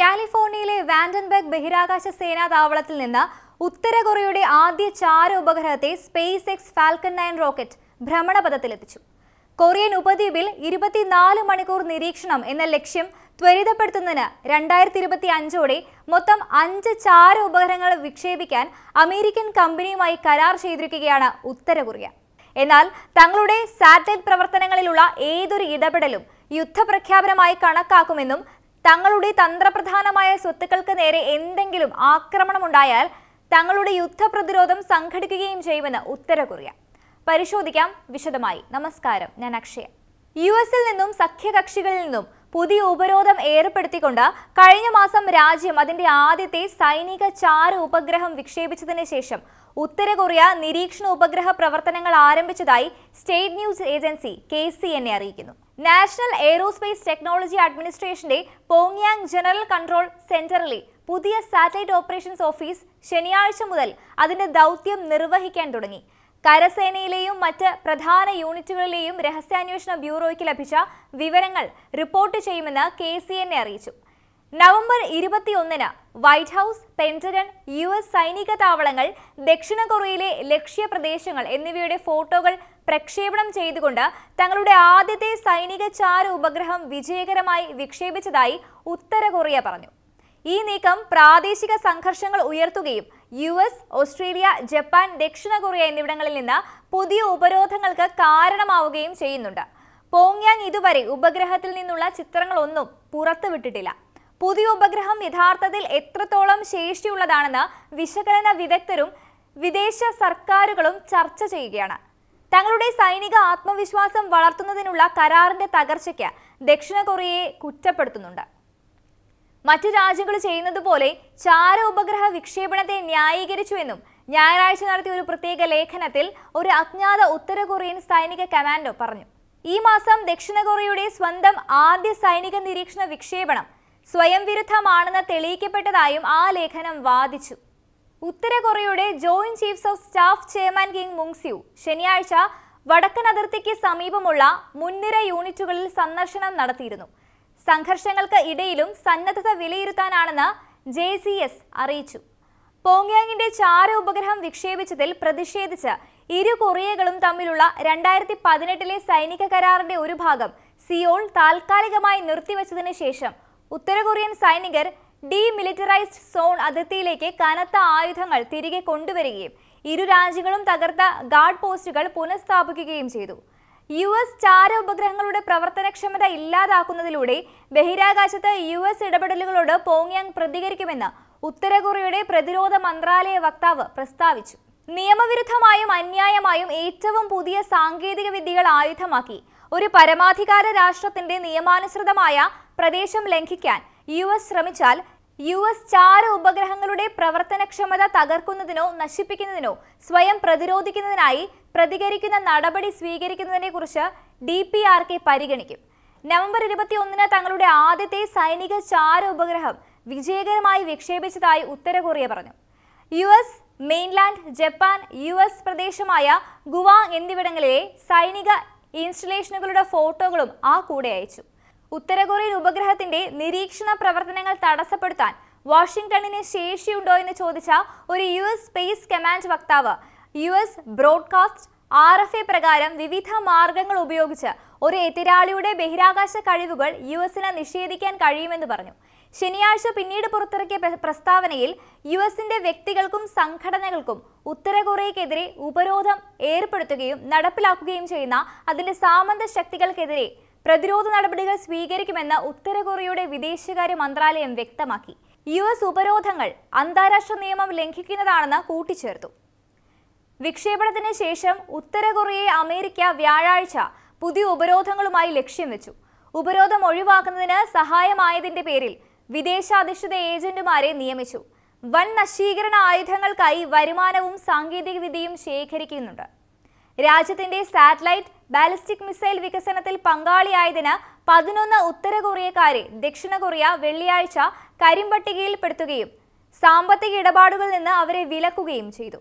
കാലിഫോർണിയയിലെ വാൻഡൻബർഗ് ബഹിരാകാശ സേനാ താവളത്തിൽ നിന്ന് ഉത്തര കൊറിയയുടെ ആദ്യ ചാര ഉപഗ്രഹത്തെ SpaceX Falcon nine rocket ഭ്രമണപഥത്തിലെത്തിച്ചു കൊറിയൻ ഉപദ്വീപിൽ ഇരുപത്തിനാല് മണിക്കൂർ നിരീക്ഷണം എന്ന ലക്ഷ്യം ത്വരിതപ്പെടുത്തുന്നതിന് രണ്ടായിരത്തി ഇരുപത്തി അഞ്ചോടെ മൊത്തം അഞ്ച് ചാര ഉപഗ്രഹങ്ങൾ വിക്ഷേപിക്കാൻ അമേരിക്കൻ കമ്പനിയുമായി കരാർ ചെയ്തിരിക്കുകയാണ് ഉത്തര കൊറിയ എന്നാൽ തങ്ങളുടെ സാറ്റലൈറ്റ് പ്രവർത്തനങ്ങളിലുള്ള ഏതൊരു ഇടപെടലും യുദ്ധപ്രഖ്യാപനമായി കണക്കാക്കുമെന്നും തങ്ങളുടെ തന്ത്രപ്രധാനമായ സ്വത്തുക്കൾക്ക് നേരെ എന്തെങ്കിലും ആക്രമണമുണ്ടായാൽ തങ്ങളുടെ യുദ്ധപ്രതിരോധം സംഘടിക്കുകയും ചെയ്യുമെന്ന് ഉത്തര കൊറിയ പരിശോധിക്കാം വിശദമായി നമസ്കാരം ഞാൻ അക്ഷയ യു എസിൽ നിന്നും സഖ്യകക്ഷികളിൽ നിന്നും പുതിയ ഉപരോധം ഏർപ്പെടുത്തിക്കൊണ്ട് കഴിഞ്ഞ മാസം രാജ്യം അതിന്റെ ആദ്യത്തെ സൈനിക ചാര ഉപഗ്രഹം വിക്ഷേപിച്ചതിന് ശേഷം ഉത്തര കൊറിയ നിരീക്ഷണ ഉപഗ്രഹ പ്രവർത്തനങ്ങൾ ആരംഭിച്ചതായി state news agency K C A അറിയിക്കുന്നു നാഷണൽ എയ്റോസ്പേസ് ടെക്നോളജി അഡ്മിനിസ്ട്രേഷന്റെ പോങ്യാങ് ജനറൽ കൺട്രോൾ സെന്ററിലെ പുതിയ സാറ്റലൈറ്റ് ഓപ്പറേഷൻസ് ഓഫീസ് ശനിയാഴ്ച മുതൽ അതിന്റെ ദൗത്യം നിർവഹിക്കാൻ തുടങ്ങി കരസേനയിലെയും മറ്റ് പ്രധാന യൂണിറ്റുകളിലെയും രഹസ്യാന്വേഷണ ബ്യൂറോയ്ക്ക് ലഭിച്ച വിവരങ്ങൾ റിപ്പോർട്ട് ചെയ്യുമെന്ന് കെ സി എൻ എ അറിയിച്ചു നവംബർ ഇരുപത്തിയൊന്നിന് White House Pentagon U S സൈനിക താവളങ്ങൾ ദക്ഷിണ കൊറിയയിലെ ലക്ഷ്യ പ്രദേശങ്ങൾ എന്നിവയുടെ ഫോട്ടോകൾ പ്രക്ഷേപണം ചെയ്തുകൊണ്ട് തങ്ങളുടെ ആദ്യത്തെ സൈനിക ചാര ഉപഗ്രഹം വിജയകരമായി വിക്ഷേപിച്ചതായി ഉത്തര കൊറിയ പറഞ്ഞു ഈ നീക്കം പ്രാദേശിക സംഘർഷങ്ങൾ ഉയർത്തുകയും യു എസ് ഓസ്ട്രേലിയ ജപ്പാൻ ദക്ഷിണ കൊറിയ എന്നിവിടങ്ങളിൽ നിന്ന് പുതിയ ഉപരോധങ്ങൾക്ക് കാരണമാവുകയും ചെയ്യുന്നുണ്ട് പോങ്യാങ് ഇതുവരെ ഉപഗ്രഹത്തിൽ നിന്നുള്ള ചിത്രങ്ങളൊന്നും പുറത്തുവിട്ടിട്ടില്ല പുതിയ ഉപഗ്രഹം യഥാർത്ഥത്തിൽ എത്രത്തോളം ശേഷിയുള്ളതാണെന്ന് വിശകലന വിദഗ്ധരും വിദേശ സർക്കാരുകളും ചർച്ച ചെയ്യുകയാണ് തങ്ങളുടെ സൈനിക ആത്മവിശ്വാസം വളർത്തുന്നതിനുള്ള കരാറിന്റെ തകർച്ചയ്ക്ക് ദക്ഷിണ കൊറിയയെ കുറ്റപ്പെടുത്തുന്നുണ്ട് മറ്റ് രാജ്യങ്ങൾ ചെയ്യുന്നത് പോലെ ചാര ഉപഗ്രഹ വിക്ഷേപണത്തെ ന്യായീകരിച്ചുവെന്നും ഞായറാഴ്ച നടത്തിയ ഒരു പ്രത്യേക ലേഖനത്തിൽ ഒരു അജ്ഞാത ഉത്തര കൊറിയൻ സൈനിക കമാൻഡോ പറഞ്ഞു ഈ മാസം ദക്ഷിണ കൊറിയയുടെ സ്വന്തം ആദ്യ സൈനിക നിരീക്ഷണ വിക്ഷേപണം സ്വയം വിരുദ്ധമാണെന്ന് തെളിയിക്കപ്പെട്ടതായും ആ ലേഖനം വാദിച്ചു ഉത്തര കൊറിയയുടെ joint chiefs of staff chairman Kim Myungsoo ശനിയാഴ്ച വടക്കൻ അതിർത്തിക്ക് സമീപമുള്ള മുൻനിര യൂണിറ്റുകളിൽ സന്ദർശനം നടത്തിയിരുന്നു സംഘർഷങ്ങൾക്ക് ഇടയിലും സന്നദ്ധത വിലയിരുത്താനാണെന്ന് ജെ സി എസ് അറിയിച്ചു പോങ്യാങ്ങിന്റെ ചാര ഉപഗ്രഹം വിക്ഷേപിച്ചതിൽ പ്രതിഷേധിച്ച് ഇരു കൊറിയകളും തമ്മിലുള്ള രണ്ടായിരത്തി പതിനെട്ടിലെ സൈനിക കരാറിന്റെ ഒരു ഭാഗം സിയോൾ താൽക്കാലികമായി നിർത്തിവച്ചതിന് ശേഷം ഉത്തര കൊറിയൻ സൈനികർ ഡീമിലിറ്ററൈസ്ഡ് സോൺ അതിർത്തിയിലേക്ക് കനത്ത ആയുധങ്ങൾ തിരികെ കൊണ്ടുവരികയും ഇരു രാജ്യങ്ങളും തകർത്ത ഗാർഡ് പോസ്റ്റുകൾ പുനഃസ്ഥാപിക്കുകയും ചെയ്തു യു എസ് ചാര ഉപഗ്രഹങ്ങളുടെ പ്രവർത്തനക്ഷമത ഇല്ലാതാക്കുന്നതിലൂടെ ബഹിരാകാശത്ത് യു എസ് ഇടപെടലുകളോട് പോങ്യാങ് പ്രതികരിക്കുമെന്ന് ഉത്തരകൊറിയയുടെ പ്രതിരോധ മന്ത്രാലയ വക്താവ് പ്രസ്താവിച്ചു നിയമവിരുദ്ധമായും അന്യായമായും ഏറ്റവും പുതിയ സാങ്കേതിക വിദ്യകൾ ആയുധമാക്കി ഒരു പരമാധികാര രാഷ്ട്രത്തിന്റെ നിയമാനുസൃതമായ പ്രദേശം ലംഘിക്കാൻ യു എസ് ശ്രമിച്ചാൽ യു എസ് ചാര ഉപഗ്രഹങ്ങളുടെ പ്രവർത്തനക്ഷമത തകർക്കുന്നതിനോ നശിപ്പിക്കുന്നതിനോ സ്വയം പ്രതിരോധിക്കുന്നതിനായി പ്രതികരിക്കുന്ന നടപടി സ്വീകരിക്കുന്നതിനെക്കുറിച്ച് ഡി പി ആർ കെ പരിഗണിക്കും നവംബർ ഇരുപത്തിയൊന്നിന് തങ്ങളുടെ ആദ്യത്തെ സൈനിക ചാര ഉപഗ്രഹം വിജയകരമായി വിക്ഷേപിച്ചതായി ഉത്തര കൊറിയ പറഞ്ഞു U S mainland Japan U S പ്രദേശമായ ഗുവാങ് എന്നിവിടങ്ങളിലെ സൈനിക ഇൻസ്റ്റലേഷനുകളുടെ ഫോട്ടോകളും ആ കൂടെ അയച്ചു ഉത്തര കൊറിയൻ ഉപഗ്രഹത്തിന്റെ നിരീക്ഷണ പ്രവർത്തനങ്ങൾ തടസ്സപ്പെടുത്താൻ വാഷിംഗ്ടണിന് ശേഷിയുണ്ടോ എന്ന് ചോദിച്ച ഒരു യു എസ് സ്പേസ് കമാൻഡ് വക്താവ് U S broadcast R F A പ്രകാരം വിവിധ മാർഗങ്ങൾ ഉപയോഗിച്ച് ഒരു എതിരാളിയുടെ ബഹിരാകാശ കഴിവുകൾ യു എസിന് നിഷേധിക്കാൻ കഴിയുമെന്ന് പറഞ്ഞു ശനിയാഴ്ച പിന്നീട് പുറത്തിറക്കിയ പ്രസ്താവനയിൽ യു എസിന്റെ വ്യക്തികൾക്കും സംഘടനകൾക്കും ഉത്തര കൊറിയക്കെതിരെ ഉപരോധം ഏർപ്പെടുത്തുകയും നടപ്പിലാക്കുകയും ചെയ്യുന്ന അതിന്റെ സാമന്ത ശക്തികൾക്കെതിരെ പ്രതിരോധ നടപടികൾ സ്വീകരിക്കുമെന്ന് ഉത്തര കൊറിയയുടെ വിദേശകാര്യ മന്ത്രാലയം വ്യക്തമാക്കി യു എസ് ഉപരോധങ്ങൾ അന്താരാഷ്ട്ര നിയമം ലംഘിക്കുന്നതാണെന്ന് കൂട്ടിച്ചേർത്തു വിക്ഷേപണത്തിന് ശേഷം ഉത്തര കൊറിയയെ അമേരിക്ക വ്യാഴാഴ്ച പുതിയ ഉപരോധങ്ങളുമായി ലക്ഷ്യം വെച്ചു ഉപരോധം ഒഴിവാക്കുന്നതിന് സഹായമായതിന്റെ പേരിൽ വിദേശാധിഷ്ഠിത ഏജന്റുമാരെ നിയമിച്ചു വൻ നശീകരണ ആയുധങ്ങൾക്കായി വരുമാനവും സാങ്കേതികവിദ്യയും ശേഖരിക്കുന്നുണ്ട് രാജ്യത്തിന്റെ സാറ്റലൈറ്റ് ബാലിസ്റ്റിക് മിസൈൽ വികസനത്തിൽ പങ്കാളിയായതിന് പതിനൊന്ന് ഉത്തര കൊറിയക്കാരെ ദക്ഷിണ കൊറിയ വെള്ളിയാഴ്ച കരിമ്പട്ടികയിൽപ്പെടുത്തുകയും സാമ്പത്തിക ഇടപാടുകളിൽ നിന്ന് അവരെ വിലക്കുകയും ചെയ്തു